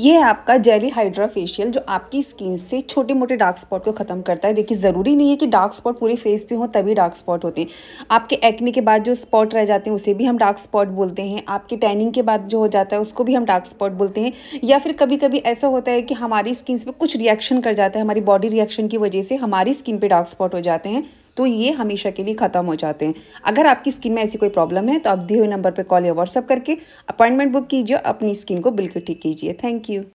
ये है आपका जेली हाइड्रा फेशियल जो आपकी स्किन से छोटे मोटे डार्क स्पॉट को ख़त्म करता है देखिए ज़रूरी नहीं है कि डार्क स्पॉट पूरे फेस पे हो तभी डार्क स्पॉट होते हैं आपके एक्ने के बाद जो स्पॉट रह जाते हैं उसे भी हम डार्क स्पॉट बोलते हैं आपके टैनिंग के बाद जो हो जाता है उसको भी हम डार्क स्पॉट बोलते हैं या फिर कभी कभी ऐसा होता है कि हमारी स्किन पर कुछ रिएक्शन कर जाता है हमारी बॉडी रिएक्शन की वजह से हमारी स्किन पर डार्क स्पॉट हो जाते हैं तो ये हमेशा के लिए ख़त्म हो जाते हैं अगर आपकी स्किन में ऐसी कोई प्रॉब्लम है तो आप दिए हुए नंबर पर कॉल या व्हाट्सअप करके अपॉइंटमेंट बुक कीजिए और अपनी स्किन को बिल्कुल ठीक कीजिए थैंक यू